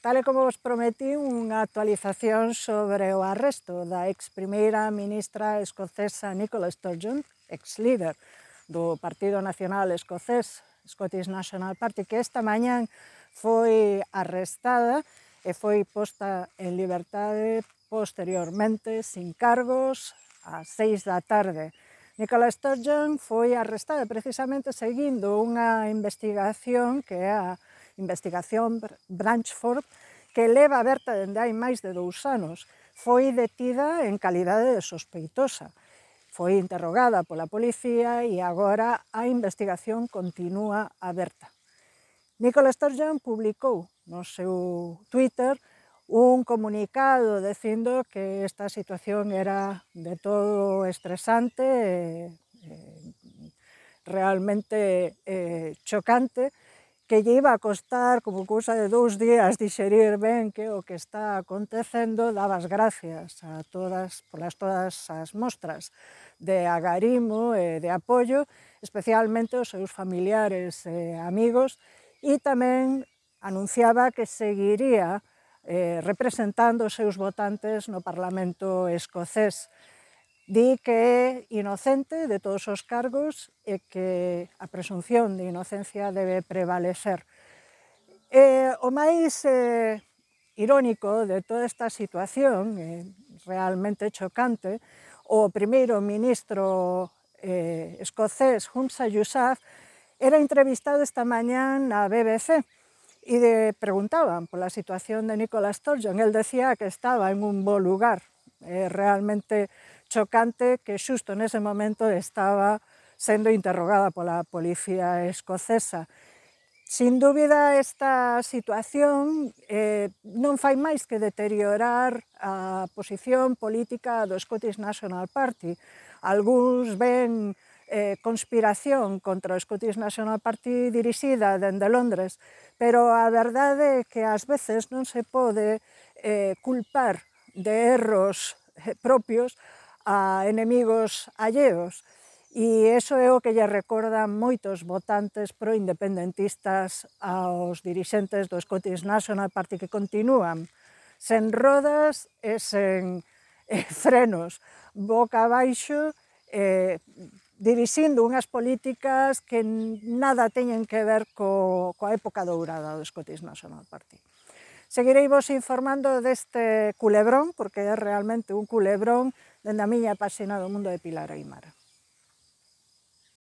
Tal e como vos prometí, unha actualización sobre o arresto da ex primeira ministra escocesa Nicola Sturgeon, ex líder do Partido Nacional Escocés, Scottish National Party, que esta mañan foi arrestada e foi posta en libertade posteriormente, sin cargos, ás seis da tarde. Nicola Sturgeon foi arrestada precisamente seguindo unha investigación que é a investigación Branchford, que leva aberta dende hai máis de dous anos, foi detida en calidade de sospeitosa. Foi interrogada pola policía e agora a investigación continúa aberta. Nicola Sturgeon publicou no seu Twitter un comunicado dicindo que esta situación era de todo estresante, eh, eh realmente eh, chocante, que lle iba a costar como cousa de dous días dixerir ben que o que está acontecendo, dabas gracias a todas, polas todas as mostras de agarimo e de apoio, especialmente os seus familiares e amigos, e tamén anunciaba que seguiría eh, representando os seus votantes no Parlamento escocés di que é inocente de todos os cargos e que a presunción de inocencia debe prevalecer. E, o máis eh, irónico de toda esta situación, eh, realmente chocante, o primeiro ministro eh, escocés, Humza Yousaf, era entrevistado esta mañán na BBC e de, preguntaban pola situación de Nicola Sturgeon. El decía que estaba en un bo lugar, eh, realmente chocante que xusto nese momento estaba sendo interrogada pola policía escocesa. Sin dúbida, esta situación eh, non fai máis que deteriorar a posición política do Scottish National Party. Algúns ven eh, conspiración contra o Scottish National Party dirixida dende Londres, pero a verdade é que ás veces non se pode eh, culpar de erros eh, propios a enemigos alleos. E iso é o que lle recordan moitos votantes proindependentistas aos dirixentes do Scottish National Party que continúan sen rodas e sen frenos, boca abaixo, eh, dirixindo unhas políticas que nada teñen que ver co, coa época dourada do Scottish National Party. Seguirei vos informando deste culebrón, porque é realmente un culebrón dende a miña apasionado do Mundo de Pilar Aymara.